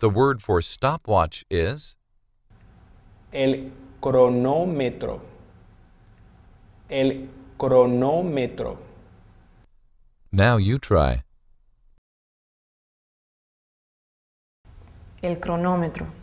The word for stopwatch is El cronómetro. El cronómetro. Now you try. El cronómetro.